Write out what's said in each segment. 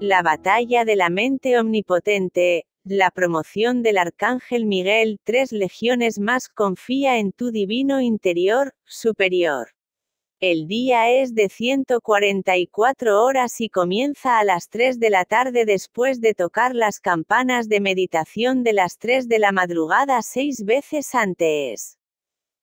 La batalla de la mente omnipotente, la promoción del Arcángel Miguel, tres legiones más confía en tu divino interior, superior. El día es de 144 horas y comienza a las 3 de la tarde después de tocar las campanas de meditación de las 3 de la madrugada seis veces antes.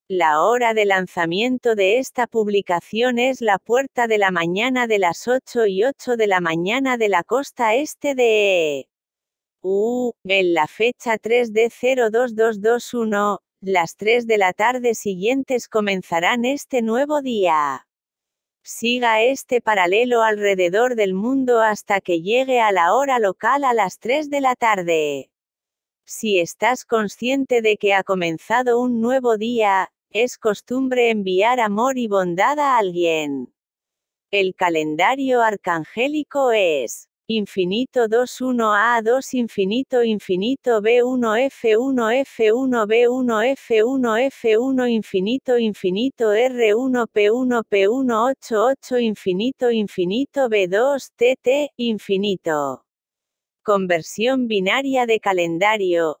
La hora de lanzamiento de esta publicación es la puerta de la mañana de las 8 y 8 de la mañana de la costa este de e. U, en la fecha 3 de 02221, las 3 de la tarde siguientes comenzarán este nuevo día. Siga este paralelo alrededor del mundo hasta que llegue a la hora local a las 3 de la tarde. Si estás consciente de que ha comenzado un nuevo día, es costumbre enviar amor y bondad a alguien. El calendario arcangélico es infinito 21 a 2 infinito infinito b1 f1 f1 b1 f1 f1 infinito infinito r1 p1 p1 8 infinito infinito b2 tt infinito conversión binaria de calendario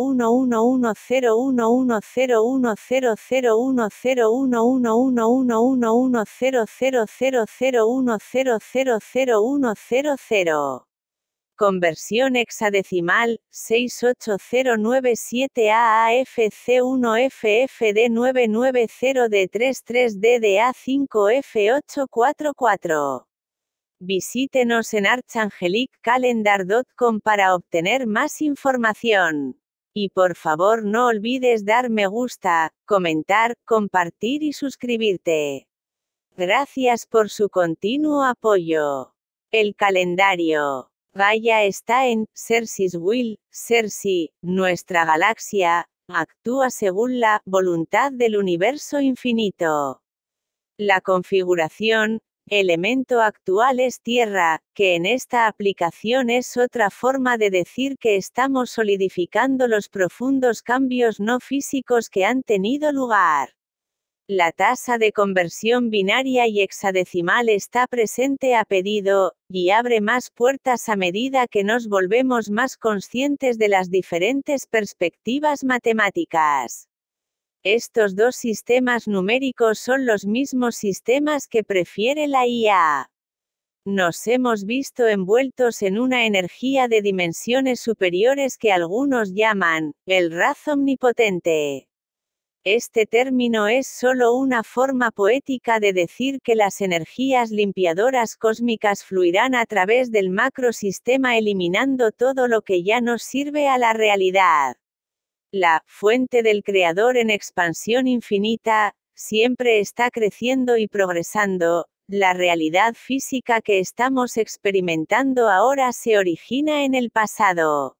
0 Conversión hexadecimal 68097AAFC1FFD990D33DDA5F844. Visítenos en archangeliccalendar.com para obtener más información. Y por favor no olvides dar me gusta, comentar, compartir y suscribirte. Gracias por su continuo apoyo. El calendario. Gaia está en Cersei's Will, Cersei, nuestra galaxia, actúa según la voluntad del universo infinito. La configuración, elemento actual es tierra, que en esta aplicación es otra forma de decir que estamos solidificando los profundos cambios no físicos que han tenido lugar. La tasa de conversión binaria y hexadecimal está presente a pedido, y abre más puertas a medida que nos volvemos más conscientes de las diferentes perspectivas matemáticas. Estos dos sistemas numéricos son los mismos sistemas que prefiere la IA. Nos hemos visto envueltos en una energía de dimensiones superiores que algunos llaman el raz omnipotente. Este término es solo una forma poética de decir que las energías limpiadoras cósmicas fluirán a través del macrosistema eliminando todo lo que ya no sirve a la realidad. La fuente del Creador en expansión infinita, siempre está creciendo y progresando, la realidad física que estamos experimentando ahora se origina en el pasado.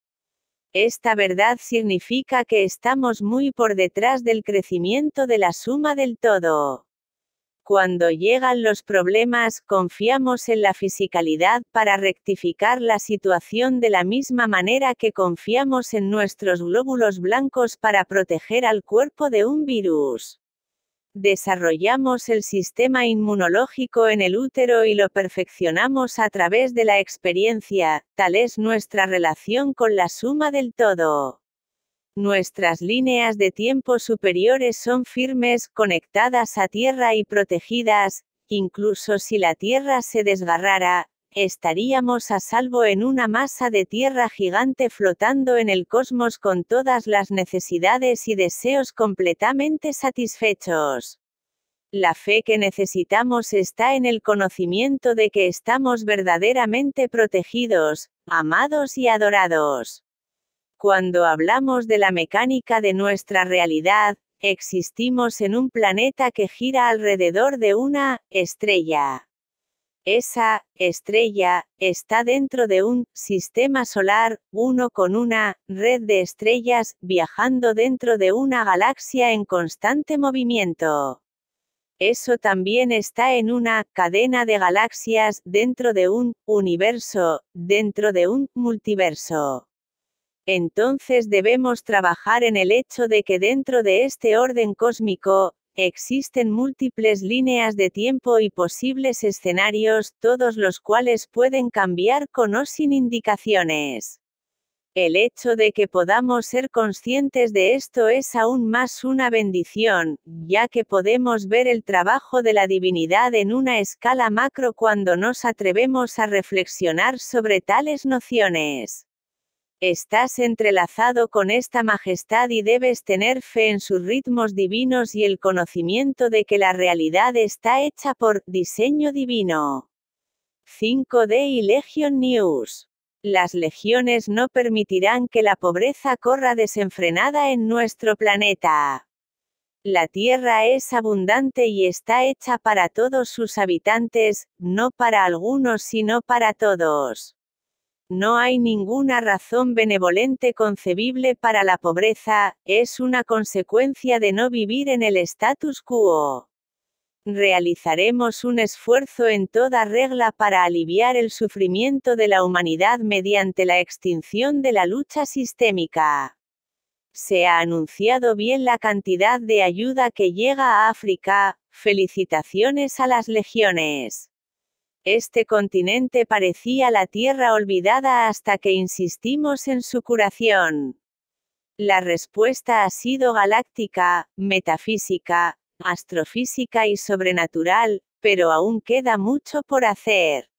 Esta verdad significa que estamos muy por detrás del crecimiento de la suma del todo. Cuando llegan los problemas, confiamos en la fisicalidad para rectificar la situación de la misma manera que confiamos en nuestros glóbulos blancos para proteger al cuerpo de un virus. Desarrollamos el sistema inmunológico en el útero y lo perfeccionamos a través de la experiencia, tal es nuestra relación con la suma del todo. Nuestras líneas de tiempo superiores son firmes, conectadas a tierra y protegidas, incluso si la tierra se desgarrara, estaríamos a salvo en una masa de tierra gigante flotando en el cosmos con todas las necesidades y deseos completamente satisfechos. La fe que necesitamos está en el conocimiento de que estamos verdaderamente protegidos, amados y adorados. Cuando hablamos de la mecánica de nuestra realidad, existimos en un planeta que gira alrededor de una estrella. Esa estrella está dentro de un sistema solar, uno con una red de estrellas, viajando dentro de una galaxia en constante movimiento. Eso también está en una cadena de galaxias, dentro de un universo, dentro de un multiverso entonces debemos trabajar en el hecho de que dentro de este orden cósmico, existen múltiples líneas de tiempo y posibles escenarios, todos los cuales pueden cambiar con o sin indicaciones. El hecho de que podamos ser conscientes de esto es aún más una bendición, ya que podemos ver el trabajo de la divinidad en una escala macro cuando nos atrevemos a reflexionar sobre tales nociones. Estás entrelazado con esta majestad y debes tener fe en sus ritmos divinos y el conocimiento de que la realidad está hecha por diseño divino. 5D y Legion News. Las legiones no permitirán que la pobreza corra desenfrenada en nuestro planeta. La tierra es abundante y está hecha para todos sus habitantes, no para algunos sino para todos. No hay ninguna razón benevolente concebible para la pobreza, es una consecuencia de no vivir en el status quo. Realizaremos un esfuerzo en toda regla para aliviar el sufrimiento de la humanidad mediante la extinción de la lucha sistémica. Se ha anunciado bien la cantidad de ayuda que llega a África, felicitaciones a las legiones. Este continente parecía la tierra olvidada hasta que insistimos en su curación. La respuesta ha sido galáctica, metafísica, astrofísica y sobrenatural, pero aún queda mucho por hacer.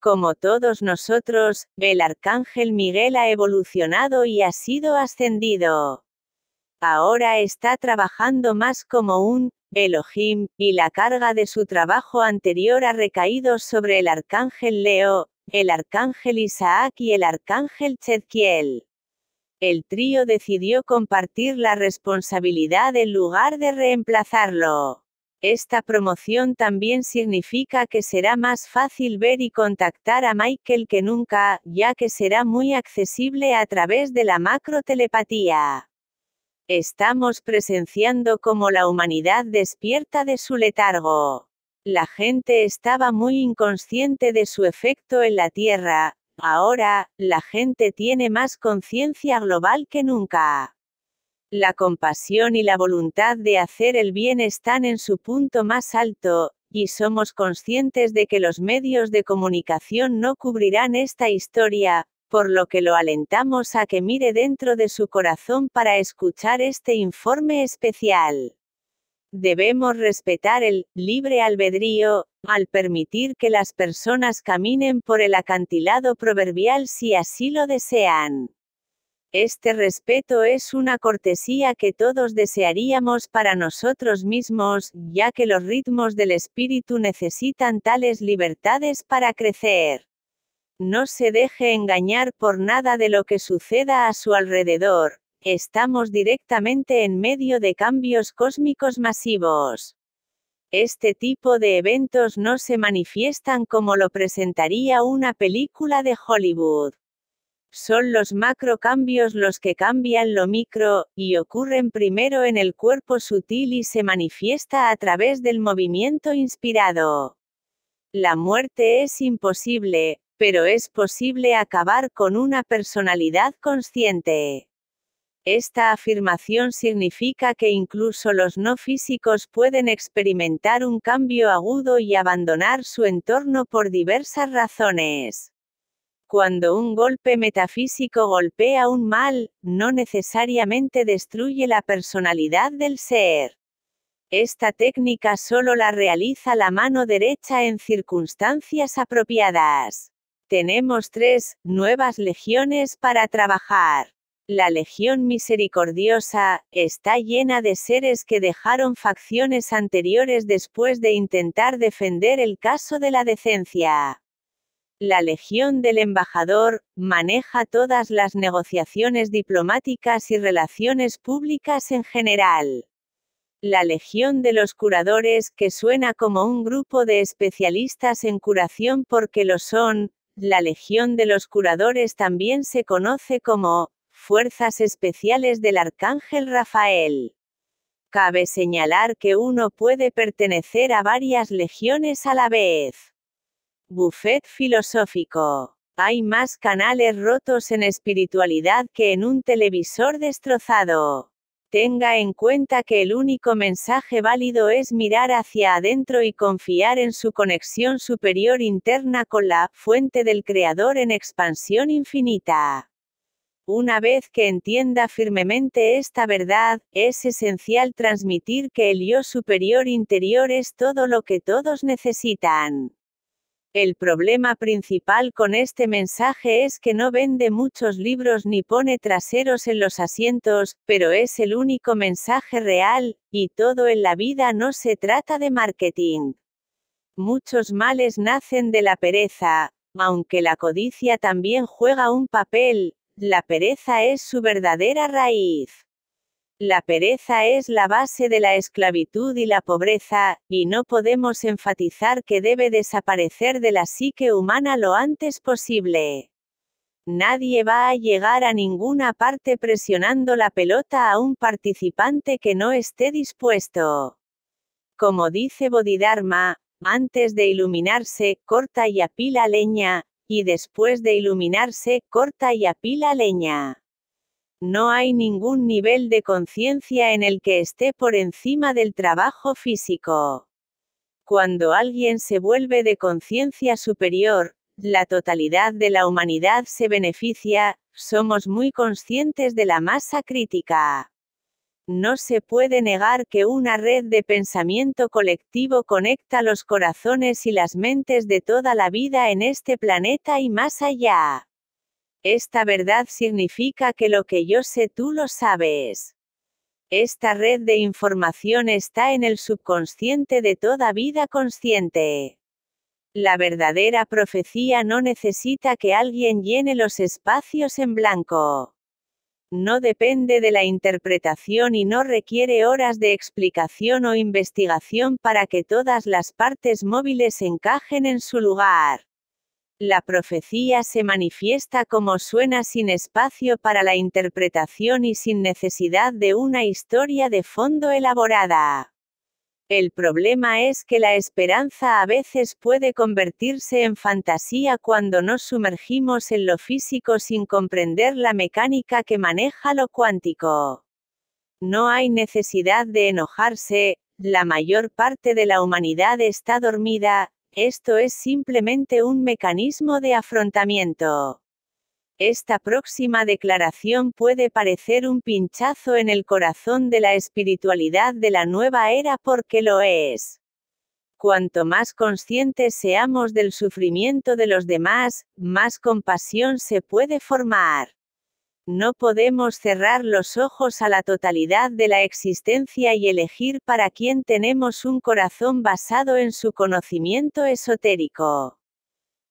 Como todos nosotros, el arcángel Miguel ha evolucionado y ha sido ascendido. Ahora está trabajando más como un Elohim, y la carga de su trabajo anterior ha recaído sobre el arcángel Leo, el arcángel Isaac y el arcángel Chedkiel. El trío decidió compartir la responsabilidad en lugar de reemplazarlo. Esta promoción también significa que será más fácil ver y contactar a Michael que nunca, ya que será muy accesible a través de la macrotelepatía. Estamos presenciando cómo la humanidad despierta de su letargo. La gente estaba muy inconsciente de su efecto en la Tierra, ahora, la gente tiene más conciencia global que nunca. La compasión y la voluntad de hacer el bien están en su punto más alto, y somos conscientes de que los medios de comunicación no cubrirán esta historia, por lo que lo alentamos a que mire dentro de su corazón para escuchar este informe especial. Debemos respetar el libre albedrío, al permitir que las personas caminen por el acantilado proverbial si así lo desean. Este respeto es una cortesía que todos desearíamos para nosotros mismos, ya que los ritmos del espíritu necesitan tales libertades para crecer. No se deje engañar por nada de lo que suceda a su alrededor, estamos directamente en medio de cambios cósmicos masivos. Este tipo de eventos no se manifiestan como lo presentaría una película de Hollywood. Son los macro cambios los que cambian lo micro, y ocurren primero en el cuerpo sutil y se manifiesta a través del movimiento inspirado. La muerte es imposible, pero es posible acabar con una personalidad consciente. Esta afirmación significa que incluso los no físicos pueden experimentar un cambio agudo y abandonar su entorno por diversas razones. Cuando un golpe metafísico golpea un mal, no necesariamente destruye la personalidad del ser. Esta técnica solo la realiza la mano derecha en circunstancias apropiadas. Tenemos tres nuevas legiones para trabajar. La Legión Misericordiosa está llena de seres que dejaron facciones anteriores después de intentar defender el caso de la decencia. La Legión del Embajador maneja todas las negociaciones diplomáticas y relaciones públicas en general. La Legión de los Curadores, que suena como un grupo de especialistas en curación porque lo son, la Legión de los Curadores también se conoce como Fuerzas Especiales del Arcángel Rafael. Cabe señalar que uno puede pertenecer a varias legiones a la vez. Buffet filosófico. Hay más canales rotos en espiritualidad que en un televisor destrozado tenga en cuenta que el único mensaje válido es mirar hacia adentro y confiar en su conexión superior interna con la fuente del Creador en expansión infinita. Una vez que entienda firmemente esta verdad, es esencial transmitir que el yo superior interior es todo lo que todos necesitan. El problema principal con este mensaje es que no vende muchos libros ni pone traseros en los asientos, pero es el único mensaje real, y todo en la vida no se trata de marketing. Muchos males nacen de la pereza, aunque la codicia también juega un papel, la pereza es su verdadera raíz. La pereza es la base de la esclavitud y la pobreza, y no podemos enfatizar que debe desaparecer de la psique humana lo antes posible. Nadie va a llegar a ninguna parte presionando la pelota a un participante que no esté dispuesto. Como dice Bodhidharma, antes de iluminarse, corta y apila leña, y después de iluminarse, corta y apila leña. No hay ningún nivel de conciencia en el que esté por encima del trabajo físico. Cuando alguien se vuelve de conciencia superior, la totalidad de la humanidad se beneficia, somos muy conscientes de la masa crítica. No se puede negar que una red de pensamiento colectivo conecta los corazones y las mentes de toda la vida en este planeta y más allá. Esta verdad significa que lo que yo sé tú lo sabes. Esta red de información está en el subconsciente de toda vida consciente. La verdadera profecía no necesita que alguien llene los espacios en blanco. No depende de la interpretación y no requiere horas de explicación o investigación para que todas las partes móviles encajen en su lugar. La profecía se manifiesta como suena sin espacio para la interpretación y sin necesidad de una historia de fondo elaborada. El problema es que la esperanza a veces puede convertirse en fantasía cuando nos sumergimos en lo físico sin comprender la mecánica que maneja lo cuántico. No hay necesidad de enojarse, la mayor parte de la humanidad está dormida, esto es simplemente un mecanismo de afrontamiento. Esta próxima declaración puede parecer un pinchazo en el corazón de la espiritualidad de la nueva era porque lo es. Cuanto más conscientes seamos del sufrimiento de los demás, más compasión se puede formar. No podemos cerrar los ojos a la totalidad de la existencia y elegir para quién tenemos un corazón basado en su conocimiento esotérico.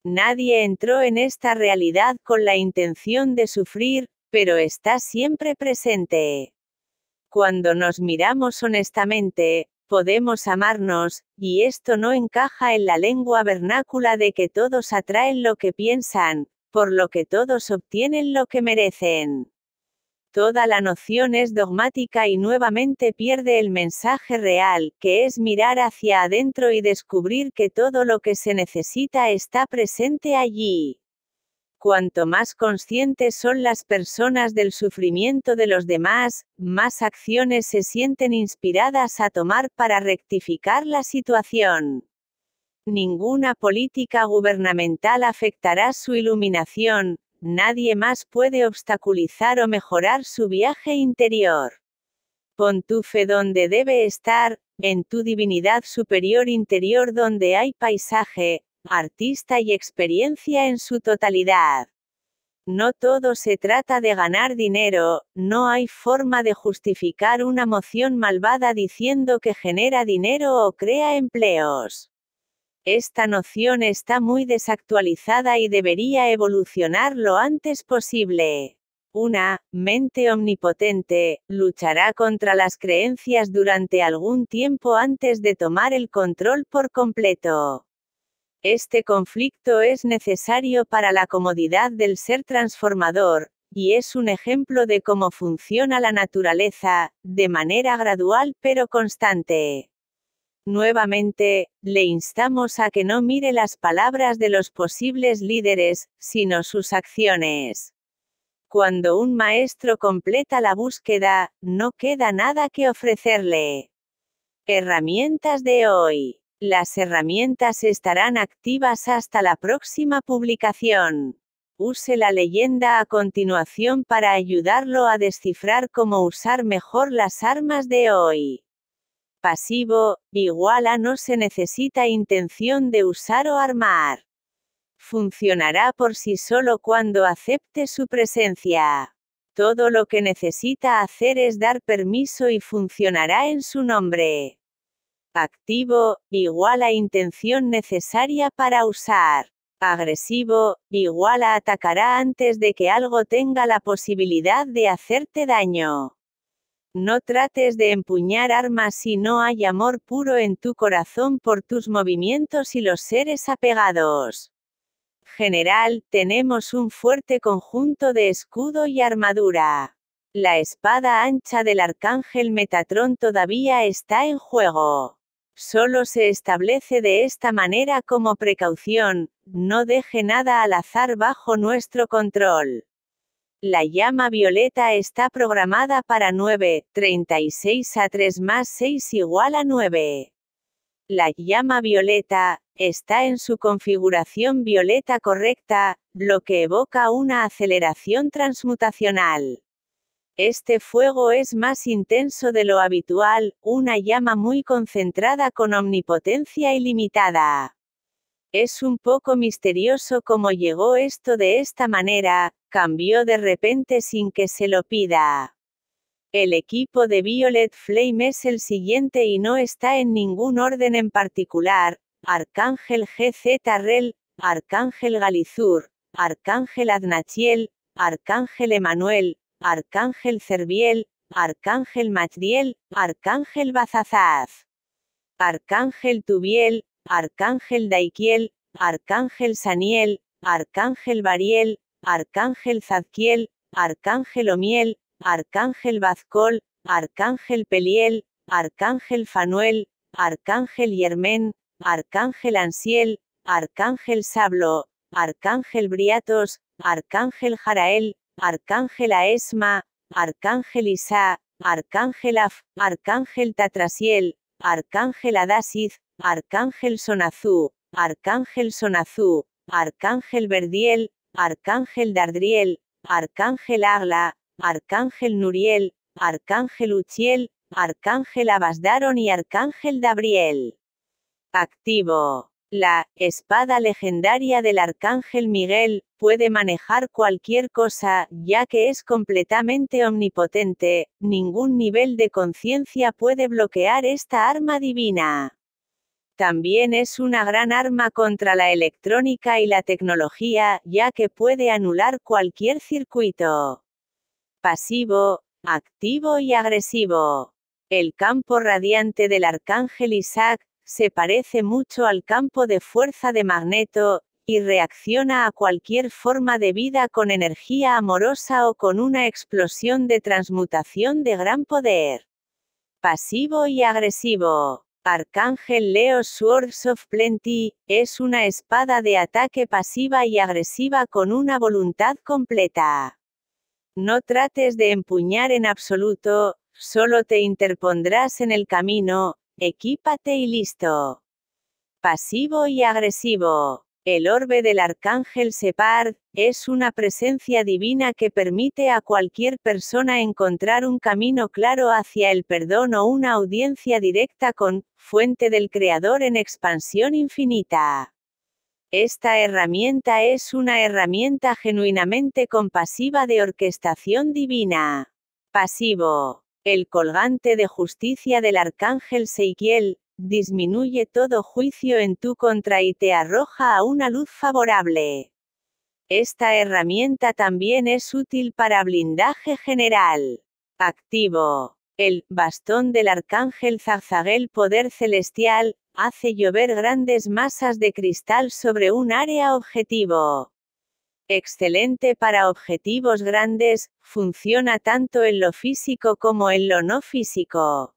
Nadie entró en esta realidad con la intención de sufrir, pero está siempre presente. Cuando nos miramos honestamente, podemos amarnos, y esto no encaja en la lengua vernácula de que todos atraen lo que piensan, por lo que todos obtienen lo que merecen. Toda la noción es dogmática y nuevamente pierde el mensaje real, que es mirar hacia adentro y descubrir que todo lo que se necesita está presente allí. Cuanto más conscientes son las personas del sufrimiento de los demás, más acciones se sienten inspiradas a tomar para rectificar la situación. Ninguna política gubernamental afectará su iluminación, nadie más puede obstaculizar o mejorar su viaje interior. Pon tu fe donde debe estar, en tu divinidad superior interior donde hay paisaje, artista y experiencia en su totalidad. No todo se trata de ganar dinero, no hay forma de justificar una moción malvada diciendo que genera dinero o crea empleos. Esta noción está muy desactualizada y debería evolucionar lo antes posible. Una mente omnipotente luchará contra las creencias durante algún tiempo antes de tomar el control por completo. Este conflicto es necesario para la comodidad del ser transformador, y es un ejemplo de cómo funciona la naturaleza, de manera gradual pero constante. Nuevamente, le instamos a que no mire las palabras de los posibles líderes, sino sus acciones. Cuando un maestro completa la búsqueda, no queda nada que ofrecerle. Herramientas de hoy. Las herramientas estarán activas hasta la próxima publicación. Use la leyenda a continuación para ayudarlo a descifrar cómo usar mejor las armas de hoy pasivo, igual a no se necesita intención de usar o armar. Funcionará por sí solo cuando acepte su presencia. Todo lo que necesita hacer es dar permiso y funcionará en su nombre. Activo, igual a intención necesaria para usar. Agresivo, igual a atacará antes de que algo tenga la posibilidad de hacerte daño. No trates de empuñar armas si no hay amor puro en tu corazón por tus movimientos y los seres apegados. General, tenemos un fuerte conjunto de escudo y armadura. La espada ancha del arcángel Metatrón todavía está en juego. Solo se establece de esta manera como precaución, no deje nada al azar bajo nuestro control la llama violeta está programada para 9, 36 a 3 más 6 igual a 9. La llama violeta, está en su configuración violeta correcta, lo que evoca una aceleración transmutacional. Este fuego es más intenso de lo habitual, una llama muy concentrada con omnipotencia ilimitada. Es un poco misterioso cómo llegó esto de esta manera, cambió de repente sin que se lo pida. El equipo de Violet Flame es el siguiente y no está en ningún orden en particular, Arcángel GZ Tarrel, Arcángel Galizur, Arcángel Aznachiel, Arcángel Emanuel, Arcángel Cerviel, Arcángel Matriel, Arcángel Bazazaz. Arcángel Tubiel, Arcángel Daikiel, Arcángel Saniel, Arcángel Bariel, Arcángel Zadkiel, Arcángel Omiel, Arcángel Bazcol, Arcángel Peliel, Arcángel Fanuel, Arcángel Yermén, Arcángel Ansiel, Arcángel Sablo, Arcángel Briatos, Arcángel Jarael, Arcángel Aesma, Arcángel Isa, Arcángel Af, Arcángel Tatrasiel, Arcángel Adasiz, Arcángel Sonazú, Arcángel Sonazú, Arcángel Verdiel, Arcángel Dardriel, Arcángel Agla, Arcángel Nuriel, Arcángel Uchiel, Arcángel Abasdaron y Arcángel Gabriel. Activo. La espada legendaria del Arcángel Miguel puede manejar cualquier cosa, ya que es completamente omnipotente, ningún nivel de conciencia puede bloquear esta arma divina. También es una gran arma contra la electrónica y la tecnología, ya que puede anular cualquier circuito pasivo, activo y agresivo. El campo radiante del arcángel Isaac se parece mucho al campo de fuerza de Magneto, y reacciona a cualquier forma de vida con energía amorosa o con una explosión de transmutación de gran poder. Pasivo y agresivo. Arcángel Leo Swords of Plenty, es una espada de ataque pasiva y agresiva con una voluntad completa. No trates de empuñar en absoluto, solo te interpondrás en el camino, equípate y listo. Pasivo y agresivo. El orbe del arcángel Separ, es una presencia divina que permite a cualquier persona encontrar un camino claro hacia el perdón o una audiencia directa con, fuente del Creador en expansión infinita. Esta herramienta es una herramienta genuinamente compasiva de orquestación divina. Pasivo. El colgante de justicia del arcángel Seikiel, disminuye todo juicio en tu contra y te arroja a una luz favorable. Esta herramienta también es útil para blindaje general. Activo. El bastón del arcángel Zazagel Poder Celestial hace llover grandes masas de cristal sobre un área objetivo. Excelente para objetivos grandes, funciona tanto en lo físico como en lo no físico.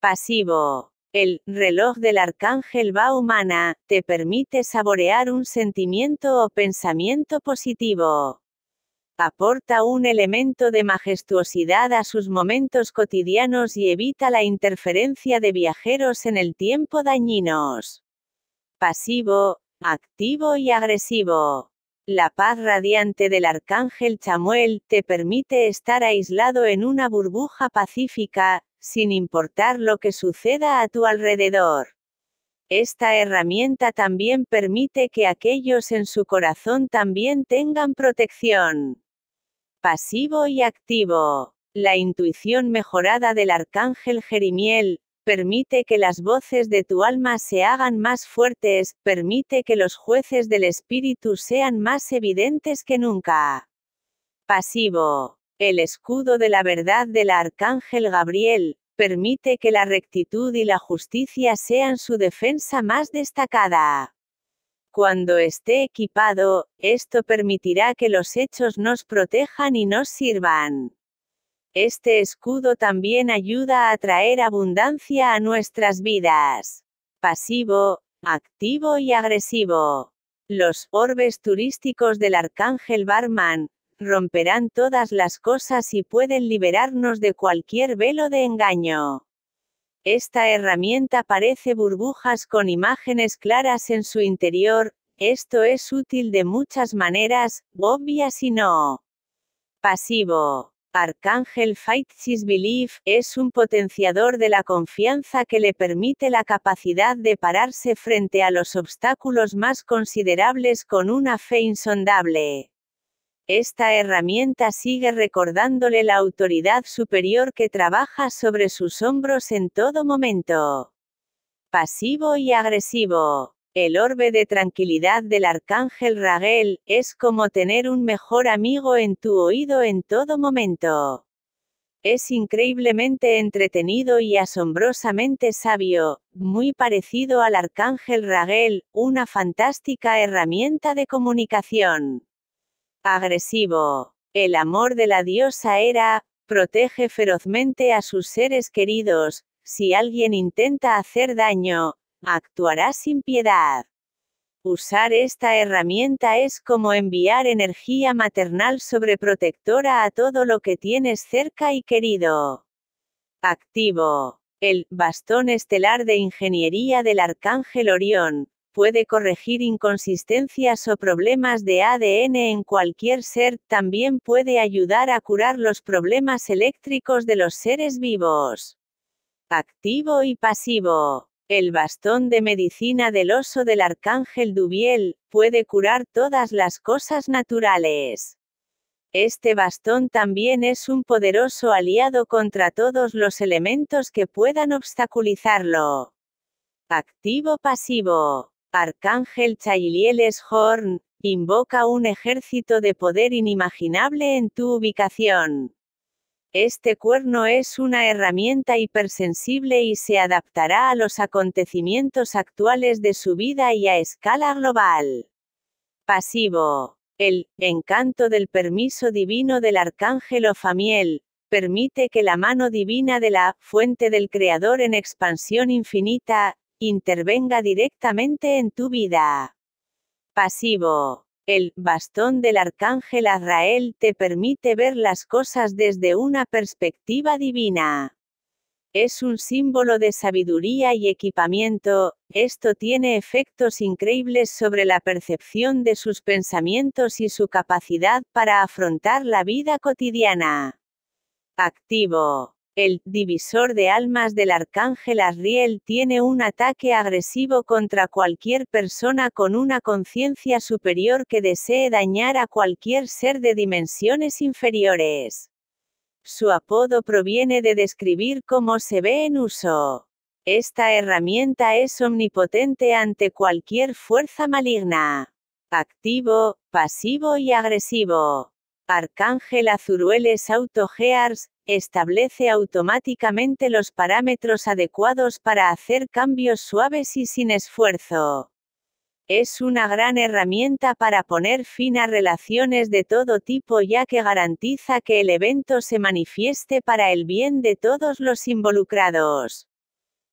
Pasivo. El reloj del arcángel va humana, te permite saborear un sentimiento o pensamiento positivo. Aporta un elemento de majestuosidad a sus momentos cotidianos y evita la interferencia de viajeros en el tiempo dañinos. Pasivo, activo y agresivo. La paz radiante del arcángel Chamuel te permite estar aislado en una burbuja pacífica, sin importar lo que suceda a tu alrededor. Esta herramienta también permite que aquellos en su corazón también tengan protección. Pasivo y activo. La intuición mejorada del arcángel Jerimiel, permite que las voces de tu alma se hagan más fuertes, permite que los jueces del espíritu sean más evidentes que nunca. Pasivo. El escudo de la verdad del arcángel Gabriel, permite que la rectitud y la justicia sean su defensa más destacada. Cuando esté equipado, esto permitirá que los hechos nos protejan y nos sirvan. Este escudo también ayuda a traer abundancia a nuestras vidas. Pasivo, activo y agresivo. Los orbes turísticos del Arcángel Barman, romperán todas las cosas y pueden liberarnos de cualquier velo de engaño. Esta herramienta parece burbujas con imágenes claras en su interior, esto es útil de muchas maneras, obvias y no. Pasivo. Arcángel Fights Belief es un potenciador de la confianza que le permite la capacidad de pararse frente a los obstáculos más considerables con una fe insondable. Esta herramienta sigue recordándole la autoridad superior que trabaja sobre sus hombros en todo momento. Pasivo y agresivo. El orbe de tranquilidad del arcángel Raguel es como tener un mejor amigo en tu oído en todo momento. Es increíblemente entretenido y asombrosamente sabio, muy parecido al arcángel Raguel, una fantástica herramienta de comunicación agresivo. El amor de la diosa era, protege ferozmente a sus seres queridos, si alguien intenta hacer daño, actuará sin piedad. Usar esta herramienta es como enviar energía maternal sobreprotectora a todo lo que tienes cerca y querido. Activo. El bastón estelar de ingeniería del Arcángel Orión, puede corregir inconsistencias o problemas de ADN en cualquier ser, también puede ayudar a curar los problemas eléctricos de los seres vivos. Activo y pasivo. El bastón de medicina del oso del arcángel Dubiel puede curar todas las cosas naturales. Este bastón también es un poderoso aliado contra todos los elementos que puedan obstaculizarlo. Activo pasivo. Arcángel Chailieles Horn, invoca un ejército de poder inimaginable en tu ubicación. Este cuerno es una herramienta hipersensible y se adaptará a los acontecimientos actuales de su vida y a escala global. Pasivo. El encanto del permiso divino del arcángel Ofamiel permite que la mano divina de la fuente del Creador en expansión infinita intervenga directamente en tu vida. Pasivo. El bastón del arcángel Azrael te permite ver las cosas desde una perspectiva divina. Es un símbolo de sabiduría y equipamiento, esto tiene efectos increíbles sobre la percepción de sus pensamientos y su capacidad para afrontar la vida cotidiana. Activo. El divisor de almas del arcángel Arriel tiene un ataque agresivo contra cualquier persona con una conciencia superior que desee dañar a cualquier ser de dimensiones inferiores. Su apodo proviene de describir cómo se ve en uso. Esta herramienta es omnipotente ante cualquier fuerza maligna. Activo, pasivo y agresivo. Arcángel Azurueles Auto establece automáticamente los parámetros adecuados para hacer cambios suaves y sin esfuerzo. Es una gran herramienta para poner fin a relaciones de todo tipo ya que garantiza que el evento se manifieste para el bien de todos los involucrados.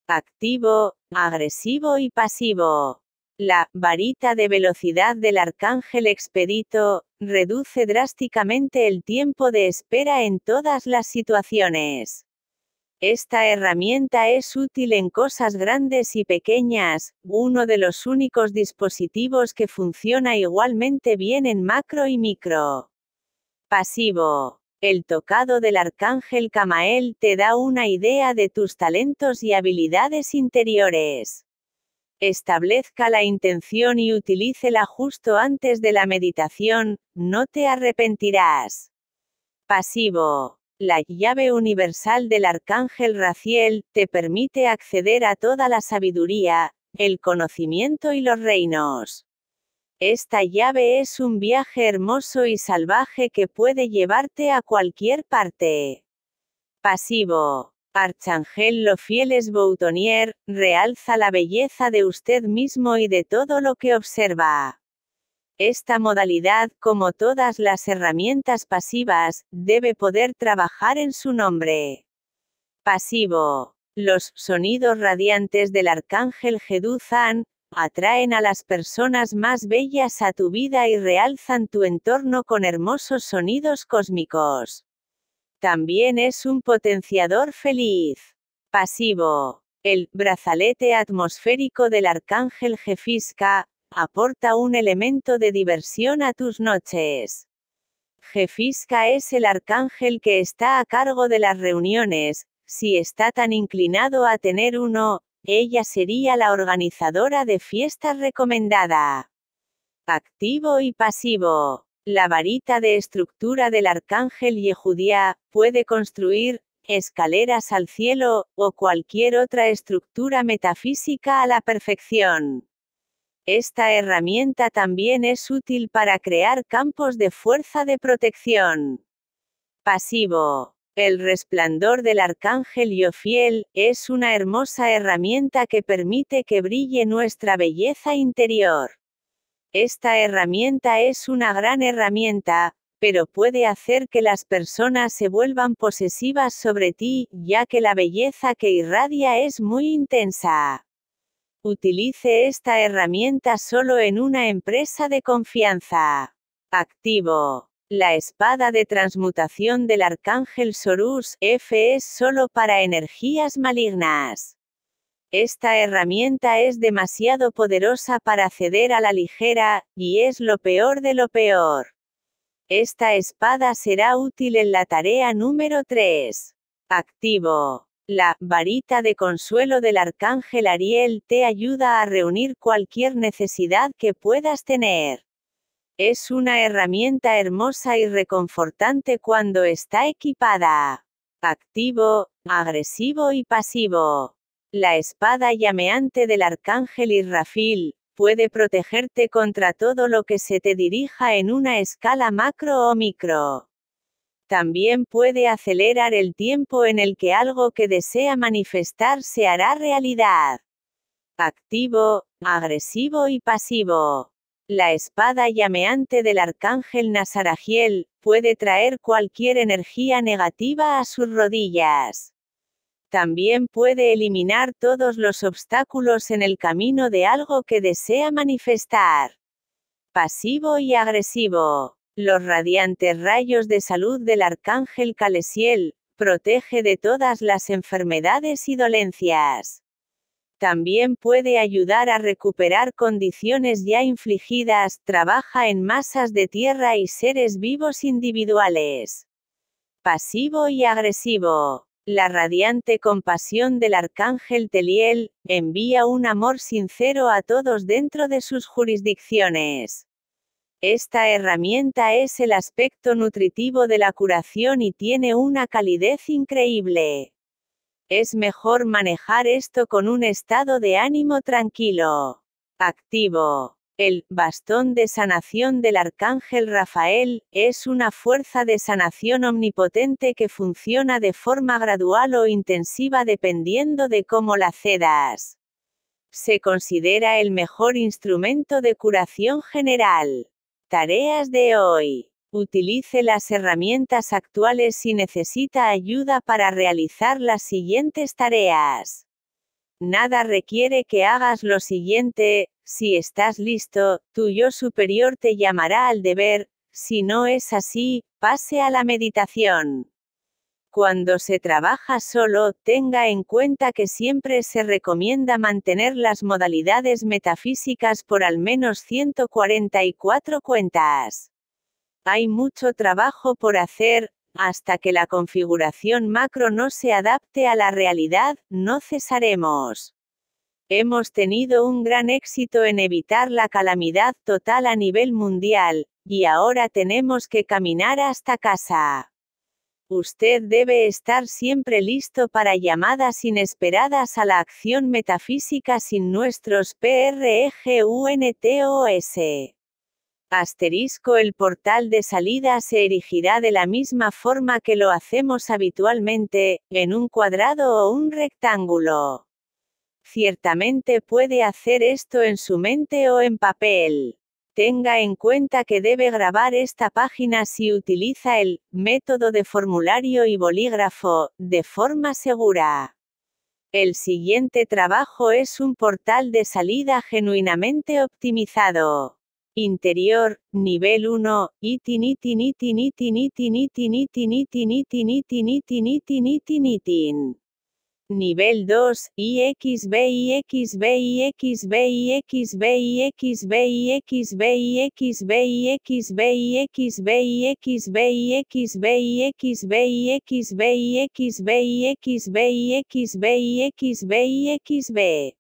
Activo, agresivo y pasivo. La varita de velocidad del arcángel expedito reduce drásticamente el tiempo de espera en todas las situaciones. Esta herramienta es útil en cosas grandes y pequeñas, uno de los únicos dispositivos que funciona igualmente bien en macro y micro. Pasivo. El tocado del arcángel Camael te da una idea de tus talentos y habilidades interiores. Establezca la intención y utilícela justo antes de la meditación, no te arrepentirás. Pasivo. La llave universal del arcángel Raciel te permite acceder a toda la sabiduría, el conocimiento y los reinos. Esta llave es un viaje hermoso y salvaje que puede llevarte a cualquier parte. Pasivo. Archangel Lo Fieles Boutonier, realza la belleza de usted mismo y de todo lo que observa. Esta modalidad, como todas las herramientas pasivas, debe poder trabajar en su nombre. Pasivo. Los sonidos radiantes del arcángel Geduzan, atraen a las personas más bellas a tu vida y realzan tu entorno con hermosos sonidos cósmicos. También es un potenciador feliz. Pasivo. El brazalete atmosférico del arcángel Jefisca aporta un elemento de diversión a tus noches. Jefisca es el arcángel que está a cargo de las reuniones, si está tan inclinado a tener uno, ella sería la organizadora de fiestas recomendada. Activo y pasivo. La varita de estructura del arcángel Yehudía puede construir escaleras al cielo o cualquier otra estructura metafísica a la perfección. Esta herramienta también es útil para crear campos de fuerza de protección. Pasivo. El resplandor del arcángel Yofiel es una hermosa herramienta que permite que brille nuestra belleza interior. Esta herramienta es una gran herramienta, pero puede hacer que las personas se vuelvan posesivas sobre ti, ya que la belleza que irradia es muy intensa. Utilice esta herramienta solo en una empresa de confianza. Activo. La espada de transmutación del arcángel Sorus F es solo para energías malignas. Esta herramienta es demasiado poderosa para ceder a la ligera, y es lo peor de lo peor. Esta espada será útil en la tarea número 3. Activo. La varita de consuelo del arcángel Ariel te ayuda a reunir cualquier necesidad que puedas tener. Es una herramienta hermosa y reconfortante cuando está equipada. Activo, agresivo y pasivo. La espada llameante del arcángel Israfil, puede protegerte contra todo lo que se te dirija en una escala macro o micro. También puede acelerar el tiempo en el que algo que desea manifestar se hará realidad. Activo, agresivo y pasivo. La espada llameante del arcángel Nazarajiel puede traer cualquier energía negativa a sus rodillas. También puede eliminar todos los obstáculos en el camino de algo que desea manifestar. Pasivo y agresivo. Los radiantes rayos de salud del arcángel Calesiel, protege de todas las enfermedades y dolencias. También puede ayudar a recuperar condiciones ya infligidas, trabaja en masas de tierra y seres vivos individuales. Pasivo y agresivo. La radiante compasión del arcángel Teliel, envía un amor sincero a todos dentro de sus jurisdicciones. Esta herramienta es el aspecto nutritivo de la curación y tiene una calidez increíble. Es mejor manejar esto con un estado de ánimo tranquilo, activo, el bastón de sanación del arcángel Rafael es una fuerza de sanación omnipotente que funciona de forma gradual o intensiva dependiendo de cómo la cedas. Se considera el mejor instrumento de curación general. Tareas de hoy. Utilice las herramientas actuales si necesita ayuda para realizar las siguientes tareas. Nada requiere que hagas lo siguiente, si estás listo, tu yo superior te llamará al deber, si no es así, pase a la meditación. Cuando se trabaja solo, tenga en cuenta que siempre se recomienda mantener las modalidades metafísicas por al menos 144 cuentas. Hay mucho trabajo por hacer, hasta que la configuración macro no se adapte a la realidad, no cesaremos. Hemos tenido un gran éxito en evitar la calamidad total a nivel mundial, y ahora tenemos que caminar hasta casa. Usted debe estar siempre listo para llamadas inesperadas a la acción metafísica sin nuestros PREGUNTOS. Asterisco El portal de salida se erigirá de la misma forma que lo hacemos habitualmente, en un cuadrado o un rectángulo ciertamente puede hacer esto en su mente o en papel. Tenga en cuenta que debe grabar esta página si utiliza el método de formulario y bolígrafo, de forma segura. El siguiente trabajo es un portal de salida genuinamente optimizado. Interior, nivel 1, itin itin itin itin itin itin itin itin itin itin itin itin itin Nivel 2, IXB IXB XB y XB y XB b XB xb, XB y XB b XB x XB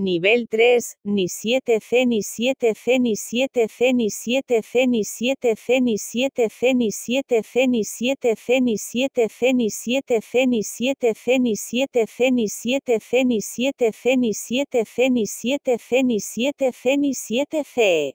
nivel 3, ni 7C ni 7C ni 7C ni 7C ni 7C ni 7C ni 7C ni 7C ni 7C ni 7C ni 7C ni 7C ni 7C ni 7C ni 7C ni 7C ni 7C ni 7C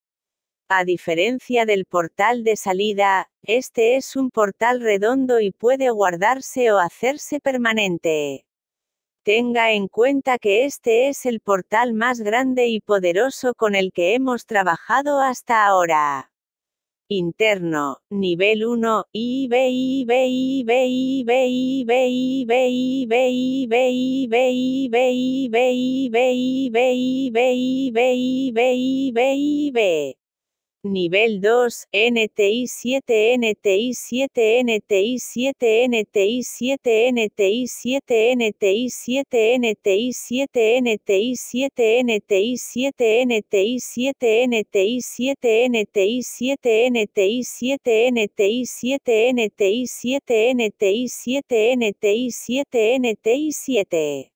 A diferencia del portal de salida, este es un portal redondo y puede guardarse o hacerse permanente. Tenga en cuenta que este es el portal más grande y poderoso con el que hemos trabajado hasta ahora. Interno, nivel 1, i Nivel 2, NTI 7, NTI 7, NTI 7, NTI 7, NTI 7, NTI 7, NTI 7, NTI 7, NTI 7, NTI 7, NTI 7, NTI 7, NTI 7, NTI 7, NTI 7, NTI 7, NTI 7, NTI 7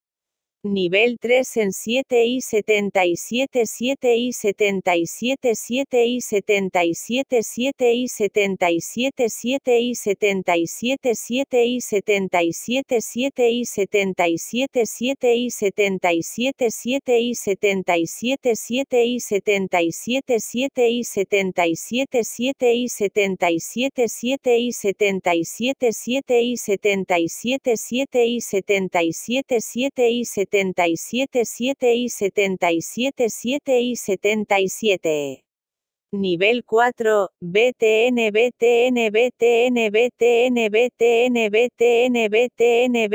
nivel 3 en 7 y 77 7 y 77 7 y 77 7 y 77 7 y 77 7 y 77 7 y 77 7 y 77 7 y 77 7 y 77 7 y 77 7 y 77 7 y 77 7 y 77 7 y 77 7 y 77 777 y 777 y 77. Nivel 4, BTN BTN BTN BTN BTN BTN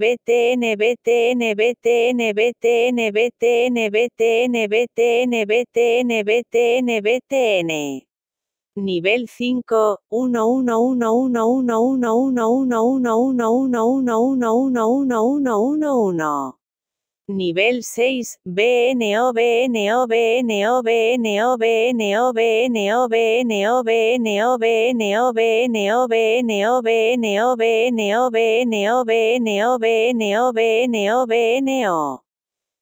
BTN BTN BTN BTN BTN BTN BTN BTN BTN BTN BTN Nivel 5, Nivel 6,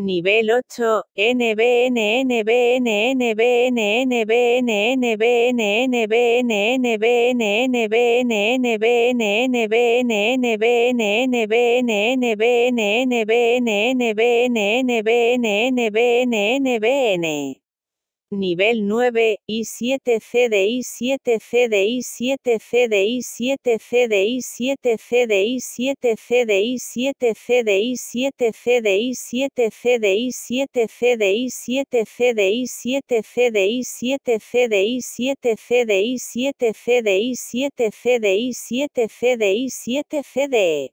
Nivel 8, NBN nivel 9, I7CDI 7CDI 7CDI 7CDI 7CDI 7CDI 7CDI 7CDI 7CDI 7CDI 7CDI 7CDI 7CDI 7CDI 7CDI 7CDI 7CDI 7CDE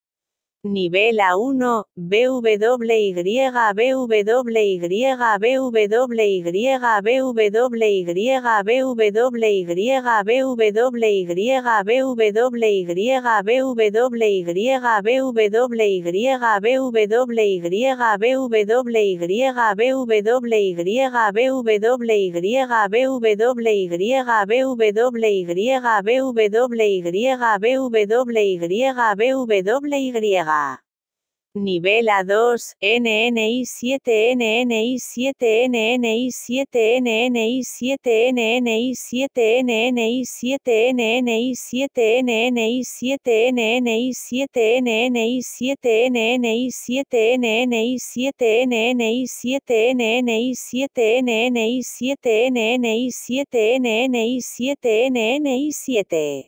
Nivel A1, BWY, BWY, BWY, BWY, BWY, BWY, BWY, BWY, BWY, carga. Nivel A2, NNI7, NNI7, NNI7, NNI7, NNI7, NNI7, NNI7, NNI7, NNI7, NNI7, NNI7, NNI7, NNI7, NNI7, NNI7, NNI7, NNI7, NNI7.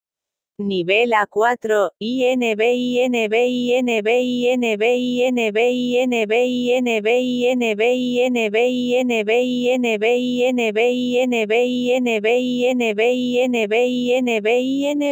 Nivel A4, INB INB INB INB INB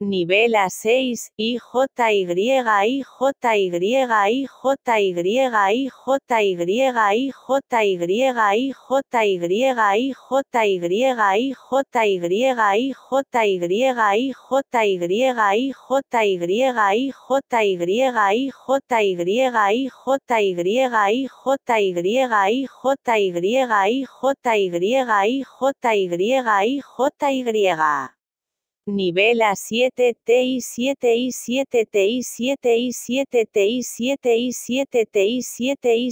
Nivel A6, y J. IJY, IJY, IJY, IJY, IJY, j IJY, IJY, IJY, IJY, IJY, IJY, IJY, IJY, IJY, IJY. Nivel A7, TI7, siete 7 TI7, y 7 TI7, y 7 TI7,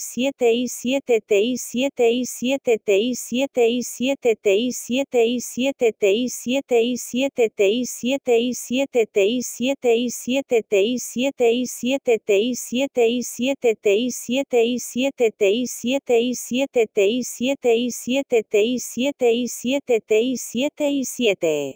siete 7 TI7, y 7 TI7, I7, TI7, siete 7 TI7, I7, TI7, siete 7 TI7, siete 7 TI7, I7, TI7, I7, TI7, siete 7 TI7, I7, TI7, I7, TI7, I7, TI7, 7 TI7, I7, 7 7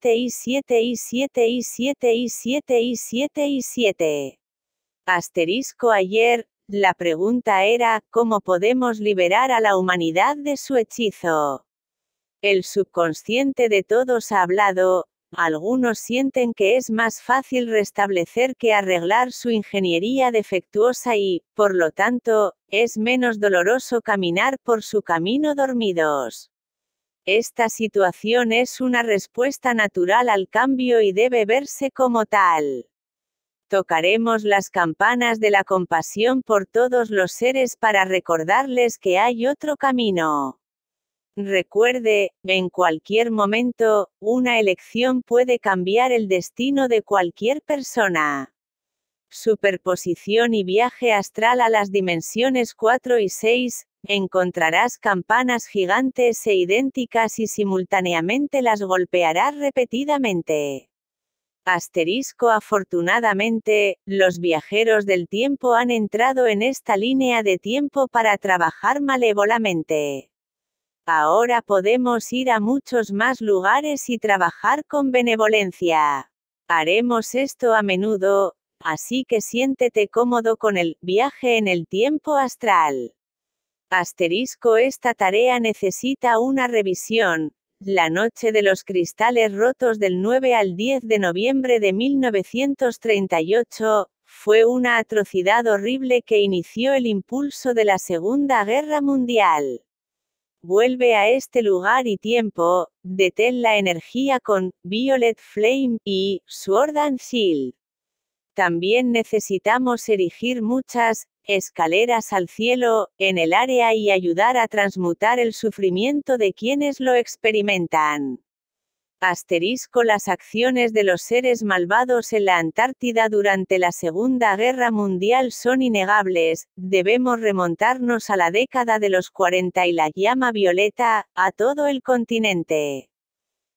7 y 7 y 7 y 7 y 7 y 7 y 7. Asterisco ayer, la pregunta era, ¿cómo podemos liberar a la humanidad de su hechizo? El subconsciente de todos ha hablado, algunos sienten que es más fácil restablecer que arreglar su ingeniería defectuosa y, por lo tanto, es menos doloroso caminar por su camino dormidos. Esta situación es una respuesta natural al cambio y debe verse como tal. Tocaremos las campanas de la compasión por todos los seres para recordarles que hay otro camino. Recuerde, en cualquier momento, una elección puede cambiar el destino de cualquier persona. Superposición y viaje astral a las dimensiones 4 y 6, Encontrarás campanas gigantes e idénticas y simultáneamente las golpearás repetidamente. Asterisco Afortunadamente, los viajeros del tiempo han entrado en esta línea de tiempo para trabajar malévolamente. Ahora podemos ir a muchos más lugares y trabajar con benevolencia. Haremos esto a menudo, así que siéntete cómodo con el viaje en el tiempo astral. Asterisco Esta tarea necesita una revisión. La noche de los cristales rotos del 9 al 10 de noviembre de 1938, fue una atrocidad horrible que inició el impulso de la Segunda Guerra Mundial. Vuelve a este lugar y tiempo, detén la energía con Violet Flame y Sword and Shield. También necesitamos erigir muchas escaleras al cielo, en el área y ayudar a transmutar el sufrimiento de quienes lo experimentan. Asterisco Las acciones de los seres malvados en la Antártida durante la Segunda Guerra Mundial son innegables, debemos remontarnos a la década de los 40 y la llama violeta, a todo el continente.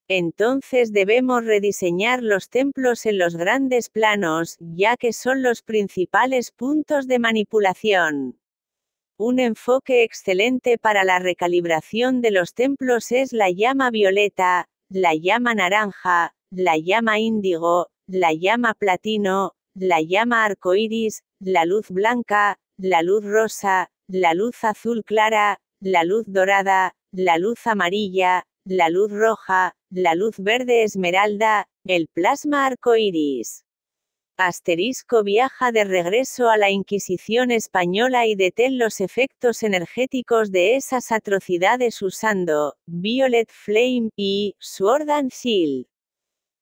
Entonces debemos rediseñar los templos en los grandes planos, ya que son los principales puntos de manipulación. Un enfoque excelente para la recalibración de los templos es la llama violeta, la llama naranja, la llama índigo, la llama platino, la llama arcoíris, la luz blanca, la luz rosa, la luz azul clara, la luz dorada, la luz amarilla, la luz roja, la luz verde esmeralda, el plasma arcoíris. Asterisco viaja de regreso a la Inquisición española y detén los efectos energéticos de esas atrocidades usando Violet Flame y Sword and Shield.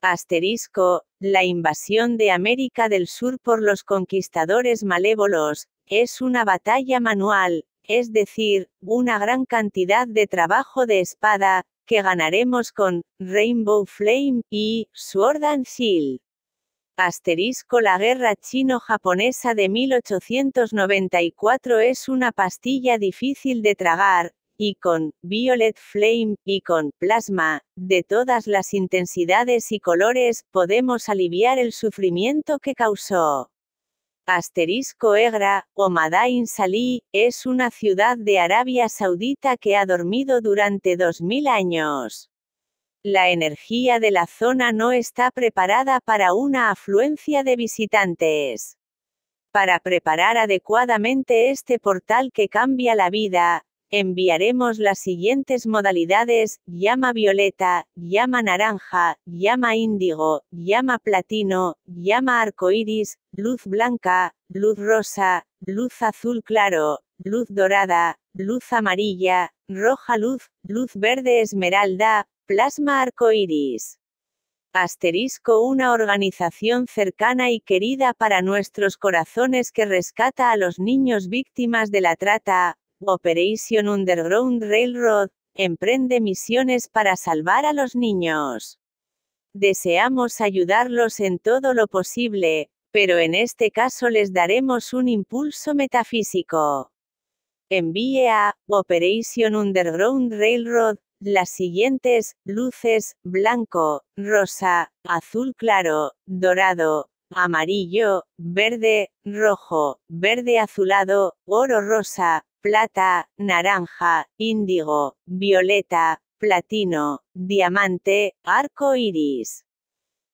Asterisco, la invasión de América del Sur por los conquistadores malévolos, es una batalla manual, es decir, una gran cantidad de trabajo de espada, que ganaremos con Rainbow Flame y Sword and Shield. Asterisco La guerra chino-japonesa de 1894 es una pastilla difícil de tragar, y con Violet Flame y con Plasma, de todas las intensidades y colores, podemos aliviar el sufrimiento que causó asterisco Egra, o Madain Salih, es una ciudad de Arabia Saudita que ha dormido durante 2000 años. La energía de la zona no está preparada para una afluencia de visitantes. Para preparar adecuadamente este portal que cambia la vida, Enviaremos las siguientes modalidades, llama violeta, llama naranja, llama índigo, llama platino, llama arcoíris, luz blanca, luz rosa, luz azul claro, luz dorada, luz amarilla, roja luz, luz verde esmeralda, plasma arcoíris. Asterisco una organización cercana y querida para nuestros corazones que rescata a los niños víctimas de la trata, Operation Underground Railroad, emprende misiones para salvar a los niños. Deseamos ayudarlos en todo lo posible, pero en este caso les daremos un impulso metafísico. Envíe a Operation Underground Railroad las siguientes luces, blanco, rosa, azul claro, dorado, amarillo, verde, rojo, verde azulado, oro rosa, plata, naranja, índigo, violeta, platino, diamante, arco iris.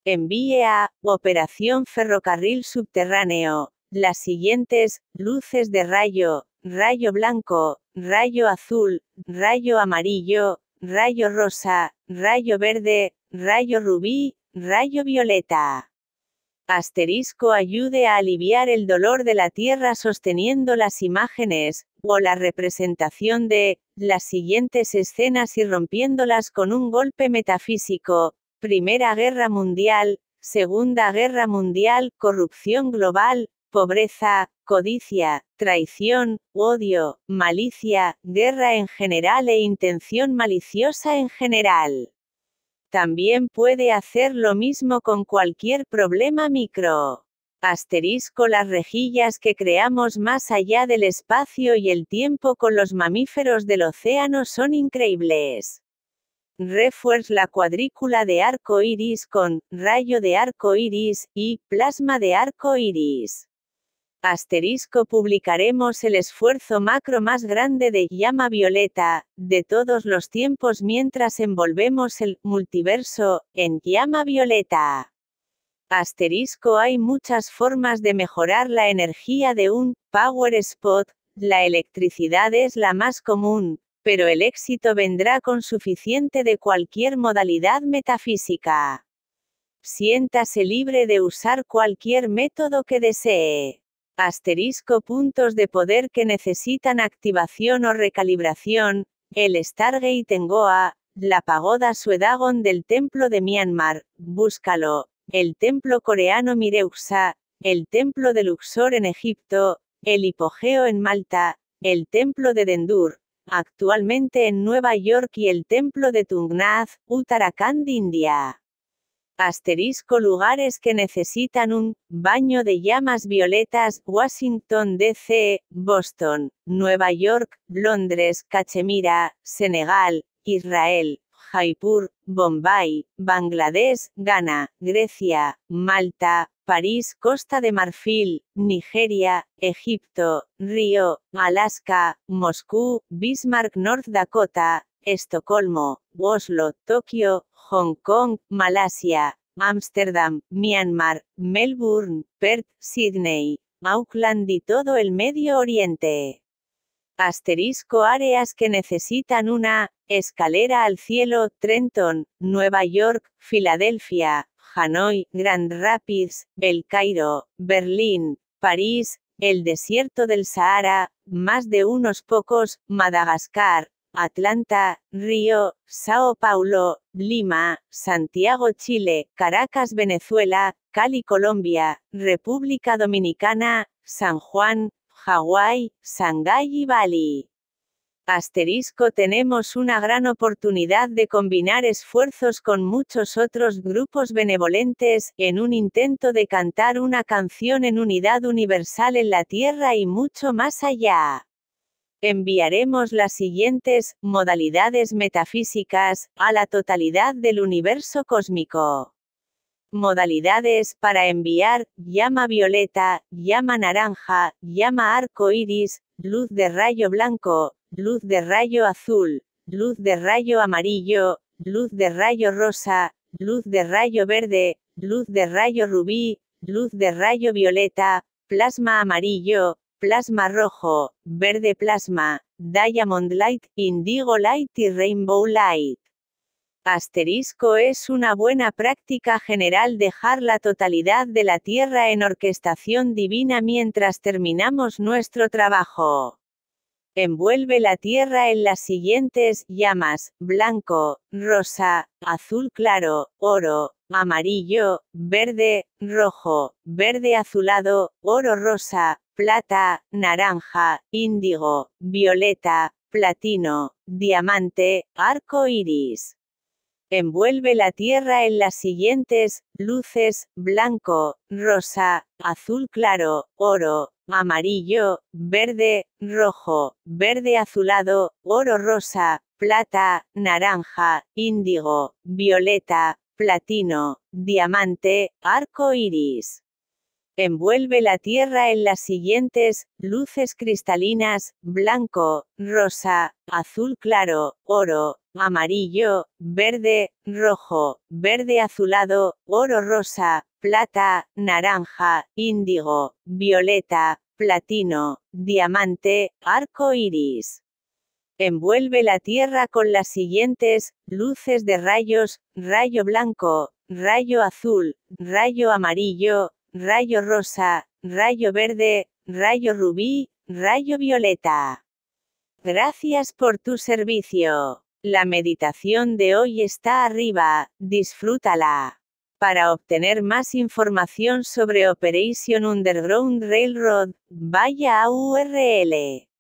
Envíe a Operación Ferrocarril Subterráneo las siguientes luces de rayo, rayo blanco, rayo azul, rayo amarillo, rayo rosa, rayo verde, rayo rubí, rayo violeta asterisco ayude a aliviar el dolor de la tierra sosteniendo las imágenes, o la representación de, las siguientes escenas y rompiéndolas con un golpe metafísico, Primera Guerra Mundial, Segunda Guerra Mundial, corrupción global, pobreza, codicia, traición, odio, malicia, guerra en general e intención maliciosa en general. También puede hacer lo mismo con cualquier problema micro. Asterisco las rejillas que creamos más allá del espacio y el tiempo con los mamíferos del océano son increíbles. Refuerz la cuadrícula de arco iris con rayo de arco iris y plasma de arco iris. Asterisco publicaremos el esfuerzo macro más grande de llama violeta, de todos los tiempos mientras envolvemos el multiverso en llama violeta. Asterisco hay muchas formas de mejorar la energía de un power spot, la electricidad es la más común, pero el éxito vendrá con suficiente de cualquier modalidad metafísica. Siéntase libre de usar cualquier método que desee. Asterisco puntos de poder que necesitan activación o recalibración, el Stargate en Goa, la pagoda Suedagon del templo de Myanmar, búscalo, el templo coreano Mireuxa, el templo de Luxor en Egipto, el hipogeo en Malta, el templo de Dendur, actualmente en Nueva York y el templo de Tungnaz, Uttarakhand, India. Asterisco lugares que necesitan un baño de llamas violetas, Washington DC, Boston, Nueva York, Londres, Cachemira, Senegal, Israel, Jaipur, Bombay, Bangladesh, Ghana, Grecia, Malta, París, Costa de Marfil, Nigeria, Egipto, Río, Alaska, Moscú, Bismarck, North Dakota, Estocolmo, Oslo, Tokio, Hong Kong, Malasia, Ámsterdam, Myanmar, Melbourne, Perth, Sydney, Auckland y todo el Medio Oriente. Asterisco áreas que necesitan una escalera al cielo, Trenton, Nueva York, Filadelfia, Hanoi, Grand Rapids, El Cairo, Berlín, París, el desierto del Sahara, más de unos pocos, Madagascar, Atlanta, Río, Sao Paulo, Lima, Santiago, Chile, Caracas, Venezuela, Cali, Colombia, República Dominicana, San Juan, Hawái, Shanghái y Bali. Asterisco tenemos una gran oportunidad de combinar esfuerzos con muchos otros grupos benevolentes, en un intento de cantar una canción en unidad universal en la Tierra y mucho más allá. Enviaremos las siguientes modalidades metafísicas a la totalidad del universo cósmico. Modalidades para enviar: llama violeta, llama naranja, llama arco iris, luz de rayo blanco, luz de rayo azul, luz de rayo amarillo, luz de rayo rosa, luz de rayo verde, luz de rayo rubí, luz de rayo violeta, plasma amarillo, plasma rojo, verde plasma, diamond light, indigo light y rainbow light. Asterisco es una buena práctica general dejar la totalidad de la Tierra en orquestación divina mientras terminamos nuestro trabajo. Envuelve la Tierra en las siguientes llamas, blanco, rosa, azul claro, oro, amarillo, verde, rojo, verde azulado, oro rosa, plata, naranja, índigo, violeta, platino, diamante, arco iris. Envuelve la tierra en las siguientes luces: blanco, rosa, azul claro, oro, amarillo, verde, rojo, verde azulado, oro rosa, plata, naranja, índigo, violeta, platino, diamante, arco iris. Envuelve la Tierra en las siguientes, luces cristalinas, blanco, rosa, azul claro, oro, amarillo, verde, rojo, verde azulado, oro rosa, plata, naranja, índigo, violeta, platino, diamante, arco iris. Envuelve la Tierra con las siguientes, luces de rayos, rayo blanco, rayo azul, rayo amarillo, rayo rosa, rayo verde, rayo rubí, rayo violeta. Gracias por tu servicio. La meditación de hoy está arriba, disfrútala. Para obtener más información sobre Operation Underground Railroad, vaya a URL